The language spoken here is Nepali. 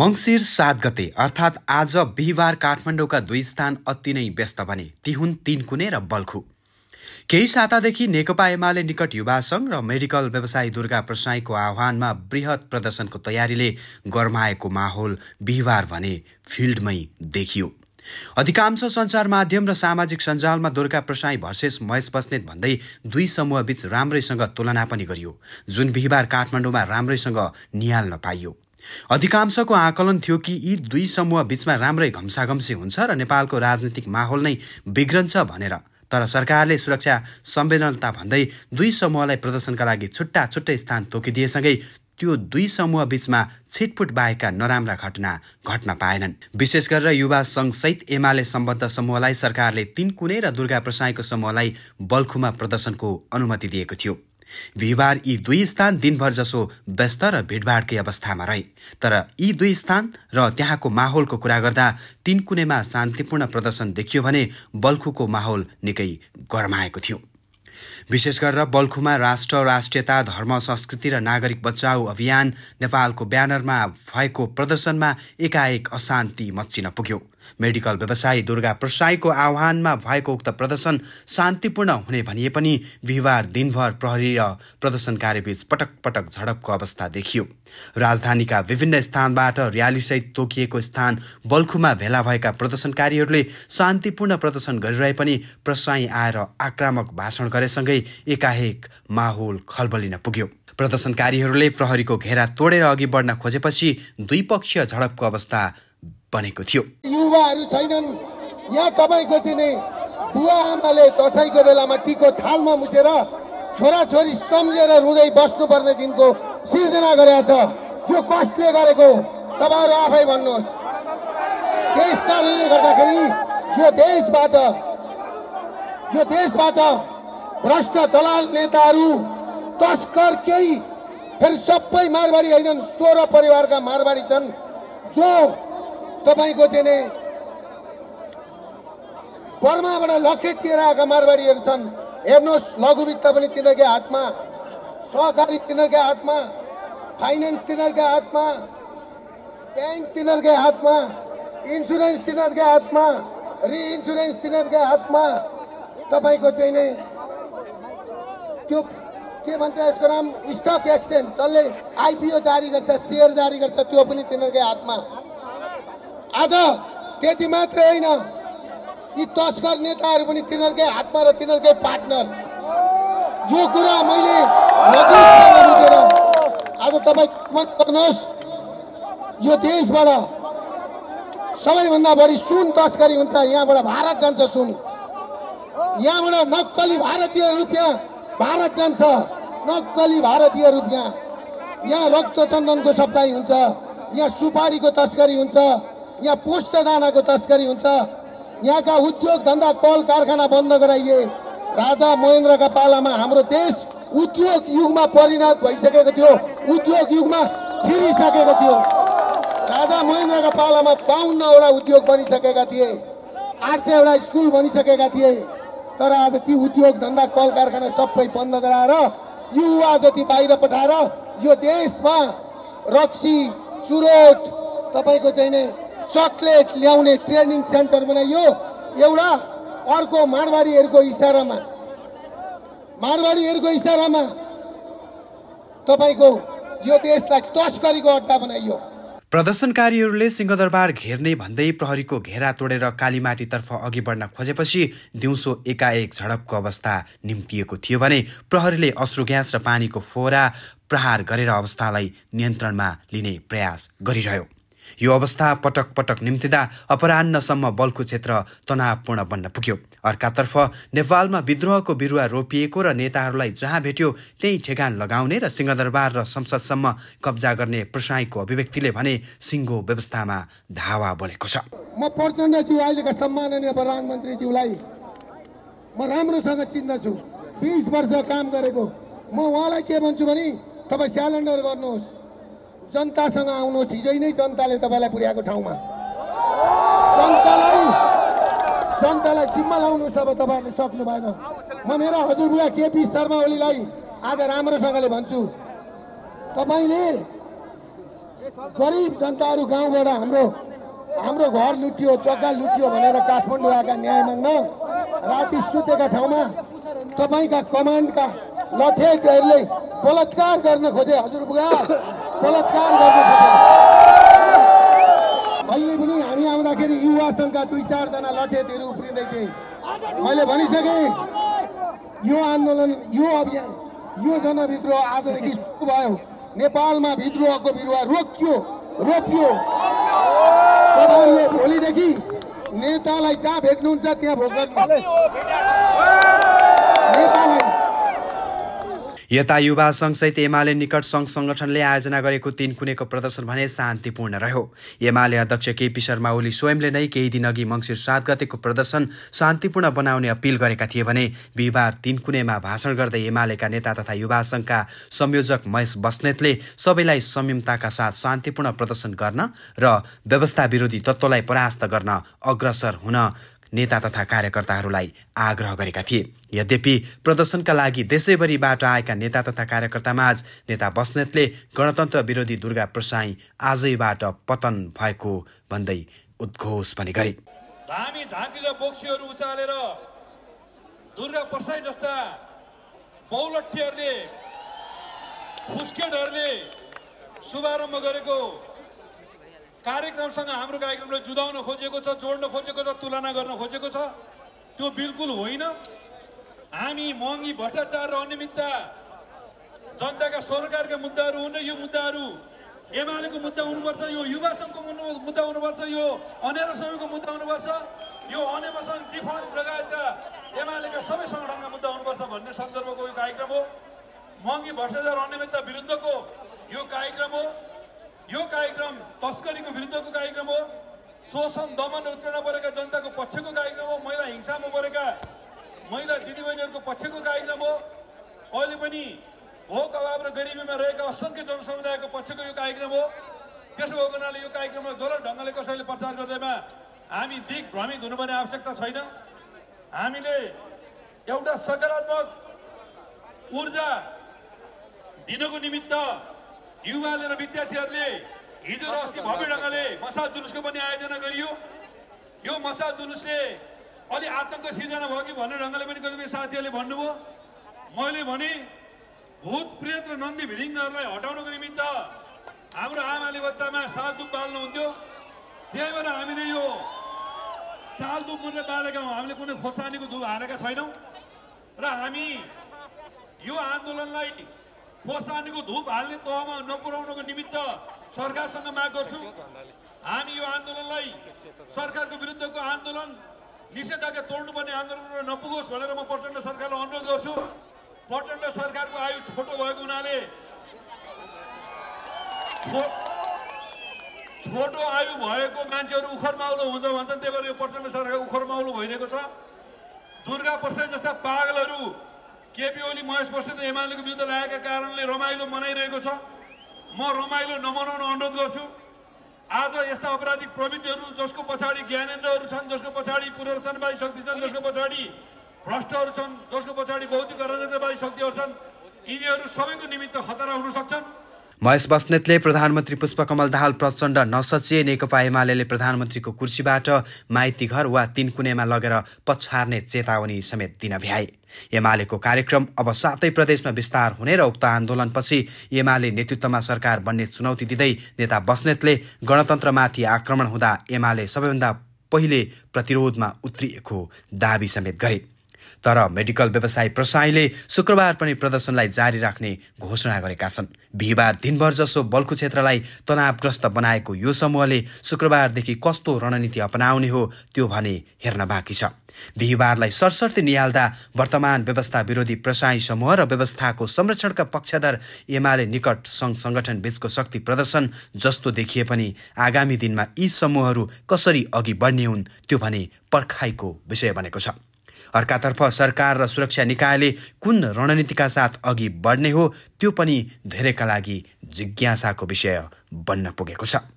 मङ्सिर सात गते अर्थात् आज बिहिबार काठमाडौँका दुई स्थान अति नै व्यस्त बने ती हुन् तिनकुने र बल्खु केही सातादेखि नेकपा एमाले निकट युवा सङ्घ र मेडिकल व्यवसायी दुर्गा प्रसाईको आह्वानमा वृहत प्रदर्शनको तयारीले गर्माएको माहौल बिहिबार भने फिल्डमै देखियो अधिकांश सञ्चार माध्यम र सामाजिक सञ्जालमा दुर्गा प्रसाई भर्सेस महेश बस्नेत भन्दै दुई समूहबीच राम्रैसँग तुलना पनि गरियो जुन बिहिबार काठमाडौँमा राम्रैसँग निहाल्न पाइयो अधिकांशको आकलन थियो कि यी दुई समूह बीचमा राम्रै घम्साघम्सी हुन्छ र नेपालको राजनीतिक माहौल नै बिग्रन्छ भनेर तर सरकारले सुरक्षा संवेदनता भन्दै दुई समूहलाई प्रदर्शनका लागि छुट्टा छुट्टै स्थान तोकिदिएसँगै त्यो दुई समूह बीचमा छिटफुट बाहेकका नराम्रा घटना घट्न पाएनन् विशेष गरेर युवा सङ्घसहित एमाले सम्बद्ध समूहलाई सरकारले तिन कुनै र दुर्गा प्रसाईको समूहलाई बल्खुमा प्रदर्शनको अनुमति दिएको थियो बिहिबार यी दुई स्थान दिनभर जसो व्यस्त र भिडभाडकै अवस्थामा रहे तर यी दुई स्थान र त्यहाँको माहौलको कुरा गर्दा कुनैमा शान्तिपूर्ण प्रदर्शन देखियो भने बल्खुको माहौल निकै गर्माएको थियो विशेष गरेर बल्खुमा राष्ट्र राष्ट्रियता धर्म संस्कृति र नागरिक बचाउ अभियान नेपालको ब्यानरमा भएको प्रदर्शनमा एकाएक अशान्ति मच्चिन पुग्यो मेडिकल व्यवसायी दुर्गा प्रसाईको आह्वानमा भएको उक्त प्रदर्शन शान्तिपूर्ण हुने भनिए पनि बिहिबार दिनभर प्रहरी र प्रदर्शनकारीबीच पटक पटक झडपको अवस्था देखियो राजधानीका विभिन्न स्थानबाट र्यालीसहित तोकिएको स्थान बल्खुमा भेला भएका प्रदर्शनकारीहरूले शान्तिपूर्ण प्रदर्शन गरिरहे पनि प्रसाई आएर आक्रामक भाषण गरे विषयसँगै एकाएक माहौल खलबलिन पुग्यो प्रदर्शनकारीहरूले प्रहरीको घेरा तोडेर अघि बढ्न खोजेपछि द्विपक्षीय झडपको अवस्था बनेको थियो युवाहरू छैनन् यहाँ तपाईँको चाहिँ नि बुवा आमाले दसैँको बेलामा टीको थालमा मुसेर छोराछोरी सम्झेर रुँदै बस्नुपर्ने दिनको सिर्जना गरेका छ यो कसले गरेको तपाईँहरू आफै भन्नुहोस् त्यस कारणले गर्दाखेरि यो देशबाट यो देशबाट भ्रष्ट दलाल नेताहरू तस्कर केही फेरि सबै मारवाडी होइनन् सोह्र परिवारका मारवाडी छन् जो तपाईँको चाहिँ नि बर्माबाट लखेटिएर आएका मारवाडीहरू छन् हेर्नुहोस् लघुवित्त पनि तिनीहरूकै हातमा सहकारी तिनीहरूकै हातमा फाइनेन्स तिनीहरूकै हातमा ब्याङ्क तिनीहरूकै हातमा इन्सुरेन्स तिनीहरूकै हातमा रिइन्सुरेन्स तिनीहरूकै हातमा तपाईँको चाहिँ नै त्यो के भन्छ यसको नाम स्टक एक्सचेन्ज जसले आइपिओ जारी गर्छ सेयर जारी गर्छ त्यो पनि तिनीहरूकै हातमा आज त्यति मात्रै होइन यी तस्कर नेताहरू पनि तिनीहरूकै हातमा र तिनीहरूकै पार्टनर यो कुरा मैले आज तपाईँ गर्नुहोस् यो देशबाट सबैभन्दा बढी सुन तस्करी हुन्छ यहाँबाट भारत जान्छ सुन यहाँबाट नक्कली भारतीय रुपियाँ भारत जान्छ नक्कली भारतीयहरू त्यहाँ यहाँ रक्तचन्दनको सप्लाई हुन्छ यहाँ सुपारीको तस्करी हुन्छ यहाँ पोस्ट दानाको तस्करी हुन्छ यहाँका उद्योग धन्दा कल कारखाना बन्द गराइए राजा महेन्द्रका पालामा हाम्रो देश उद्योग युगमा परिणत भइसकेको थियो उद्योग युगमा छिरिसकेको थियो राजा महेन्द्रका पालामा बाहुन्नवटा उद्योग बनिसकेका थिए आठ सयवटा स्कुल बनिसकेका थिए तर आज ती उद्योग धन्दा कल कारखाना सबै बन्द गराएर युवा जति बाहिर पठाएर यो देशमा रक्सी चुरोट तपाईँको चाहिँ नै चक्लेट ल्याउने ट्रेनिङ सेन्टर बनाइयो एउटा अर्को मारवाडीहरूको इसारामा मारवाडीहरूको इसारामा तपाईँको यो देशलाई तस्करीको अड्डा बनाइयो प्रदर्शनकारीहरूले सिंहदरबार घेर्ने भन्दै प्रहरीको घेरा तोडेर कालीमाटीतर्फ अघि बढ्न खोजेपछि दिउँसो एकाएक झडपको अवस्था निम्तिएको थियो भने प्रहरीले अश्रु ग्यास र पानीको फोहरा प्रहार गरेर अवस्थालाई नियन्त्रणमा लिने प्रयास गरिरह्यो यो अवस्था पटक पटक निम्तिँदा अपरान्नसम्म बलको क्षेत्र तनावपूर्ण बन्न पुग्यो अर्कातर्फ नेपालमा विद्रोहको बिरुवा रोपिएको र नेताहरूलाई जहाँ भेट्यो त्यही ठेगान लगाउने र सिंहदरबार र संसदसम्म कब्जा गर्ने प्रसाईको अभिव्यक्तिले भने सिङ्गो व्यवस्थामा धावा बोलेको छ म प्रचण्डज्यू अहिलेका सम्माननीय प्रधानमन्त्रीज्यूलाई म राम्रोसँग चिन्दछु बिस वर्ष काम गरेको म उहाँलाई के भन्छु भने तपाईँ स्यालेन्डर गर्नुहोस् जनतासँग आउनुहोस् हिजै नै जनताले तपाईँलाई पुर्याएको ठाउँमा जनतालाई जनतालाई जिम्मा लाउनुहोस् अब तपाईँहरूले सक्नु भएन म मेरा हजुरबुवा केपी शर्मा ओलीलाई आज राम्रोसँगले भन्छु तपाईँले गरिब जनताहरू गाउँबाट हाम्रो हाम्रो घर लुटियो जग्गा लुटियो भनेर काठमाडौँ आएका न्याय माग्न राति सुतेका ठाउँमा तपाईँका कमान्डका लठेकहरूले बलात्कार गर्न खोजे हजुर बुगा बलात्कार गर्न खोजे अहिले पनि हामी आउँदाखेरि युवा सङ्घका दुई चारजना लठेतहरू उफ्रिँदै थिए मैले भनिसकेँ यो आन्दोलन यो अभियान यो जनविद्रोह आजदेखि सुरु भयो नेपालमा विद्रोहको बिरुवा रोकियो रोपियो तपाईँले भोलिदेखि नेतालाई जहाँ भेट्नुहुन्छ त्यहाँ भोग्नु नेतालाई यता युवा सङ्घसहित एमाले निकट सङ्घ सङ्गठनले आयोजना गरेको तीन कुनेको प्रदर्शन भने शान्तिपूर्ण रह्यो एमाले अध्यक्ष केपी शर्मा ओली स्वयंले नै केही दिन अघि मङ्सिर सात गतेको प्रदर्शन शान्तिपूर्ण बनाउने अपिल गरेका थिए भने बिहिबार तीन कुनेमा भाषण गर्दै एमालेका नेता तथा युवा सङ्घका संयोजक महेश बस्नेतले सबैलाई संयमताका साथ शान्तिपूर्ण प्रदर्शन गर्न र व्यवस्था विरोधी तत्त्वलाई परास्त गर्न अग्रसर हुन नेता तथा कार्यकर्ताहरूलाई आग्रह गरेका थिए यद्यपि प्रदर्शनका लागि देशैभरिबाट आएका नेता तथा कार्यकर्तामाझ नेता बस्नेतले गणतन्त्र विरोधी दुर्गा प्रसाई आजैबाट पतन भएको भन्दै उद्घोष पनि गरे धामी र बोक्सीहरू उचालेर दुर्गा प्रसाई जस्ता फुस्केटहरूले शुभारम्भ गरेको कार्यक्रमसँग हाम्रो कार्यक्रमलाई जुदाउन खोजेको छ जोड्न खोजेको छ तुलना गर्न खोजेको छ त्यो बिल्कुल होइन हामी महँगी भ्रष्टाचार र अनियमितता जनताका सरकारका मुद्दाहरू हुन् यो मुद्दाहरू एमालेको मुद्दा हुनुपर्छ यो युवा सङ्घको मुद्दा हुनुपर्छ यो अनेर सङ्घको मुद्दा हुनुपर्छ यो अनेमा सङ्घ चिफन लगायतका एमालेका सबै सङ्गठनका मुद्दा हुनुपर्छ भन्ने सन्दर्भको यो कार्यक्रम हो महँगी भ्रष्टाचार अनियमितता विरुद्धको यो कार्यक्रम हो यो कार्यक्रम तस्करीको विरुद्धको कार्यक्रम हो शोषण दमन उत्पीडन परेका जनताको पक्षको कार्यक्रम हो महिला हिंसामा परेका महिला दिदीबहिनीहरूको पक्षको कार्यक्रम हो अहिले पनि भोक अभाव र गरिबीमा रहेका असङ्ख्य जनसमुदायको पक्षको यो कार्यक्रम हो त्यसो भएको हुनाले यो कार्यक्रमलाई गलत ढङ्गले कसैले प्रचार गर्दैमा हामी दिग्भ्रमित हुनुपर्ने आवश्यकता छैन हामीले एउटा सकारात्मक ऊर्जा दिनको निमित्त युवाले र विद्यार्थीहरूले हिजो र अस्ति भव्य ढङ्गले मसाल जुलुसको पनि आयोजना गरियो यो मसाल जुलुसले अलि आतङ्क सिर्जना भयो कि भन्ने ढङ्गले पनि कतिपय साथीहरूले भन्नुभयो मैले भने भूत प्रेत र नन्दी भिरिङ्गहरूलाई हटाउनको निमित्त हाम्रो आमाले बच्चामा साल सालधुप बाल्नुहुन्थ्यो त्यही भएर हामीले यो सालदुप मात्रै बालेका हौँ हामीले कुनै खोर्सानीको धुप हारेका छैनौँ र हामी यो आन्दोलनलाई खोर्सानीको धुप हाल्ने तहमा नपुर्याउनको निमित्त सरकारसँग माग गर्छु हामी यो आन्दोलनलाई सरकारको विरुद्धको आन्दोलन निषेधाज्ञा तोड्नुपर्ने आन्दोलन नपुगोस् भनेर म प्रचण्ड सरकारलाई अनुरोध गर्छु प्रचण्ड सरकारको आयु छोटो भएको हुनाले छोटो आयु भएको मान्छेहरू उखरमाउलो हुन्छ भन्छन् त्यही भएर यो प्रचण्ड सरकार उखरमाउलो भइरहेको छ दुर्गा प्रसाद जस्ता पागलहरू केपी ओली महेश त एमालेको विरुद्ध लागेका कारणले रमाइलो मनाइरहेको छ म रमाइलो नमनाउन अनुरोध गर्छु आज यस्ता अपराधिक प्रवृत्तिहरू जसको पछाडि ज्ञानेन्द्रहरू छन् जसको पछाडि पुनर्थनवादी शक्ति छन् जसको पछाडि भ्रष्टहरू छन् जसको पछाडि भौतिक राजनीतिवादी शक्तिहरू छन् यिनीहरू सबैको निमित्त खतरा हुन सक्छन् महेश बस्नेतले प्रधानमन्त्री पुष्पकमल दाहाल प्रचण्ड नसचिए नेकपा एमाले प्रधानमन्त्रीको कुर्सीबाट घर वा तिनकुनेमा लगेर पछार्ने चेतावनी समेत दिन भ्याए एमालेको कार्यक्रम अब सातै प्रदेशमा विस्तार हुने र उक्त आन्दोलनपछि एमाले नेतृत्वमा सरकार बन्ने चुनौती दिँदै नेता बस्नेतले गणतन्त्रमाथि आक्रमण हुँदा एमाले सबैभन्दा पहिले प्रतिरोधमा उत्रिएको दावी समेत गरे तर मेडिकल व्यवसाय प्रसाईले शुक्रबार पनि प्रदर्शनलाई जारी राख्ने घोषणा गरेका छन् बिहिबार दिनभर जसो बल्कु क्षेत्रलाई तनावग्रस्त बनाएको यो समूहले शुक्रबारदेखि कस्तो रणनीति अपनाउने हो त्यो भने हेर्न बाँकी छ बिहिबारलाई सरसर्ती निहाल्दा वर्तमान व्यवस्था विरोधी प्रसाई समूह र व्यवस्थाको संरक्षणका पक्षधर एमाले निकट सङ्घ सङ्गठन बीचको शक्ति प्रदर्शन जस्तो देखिए पनि आगामी दिनमा यी समूहहरू कसरी अघि बढ्ने हुन् त्यो भने पर्खाइको विषय बनेको छ अर्कातर्फ सरकार र सुरक्षा निकायले कुन रणनीतिका साथ अघि बढ्ने हो त्यो पनि धेरैका लागि जिज्ञासाको विषय बन्न पुगेको छ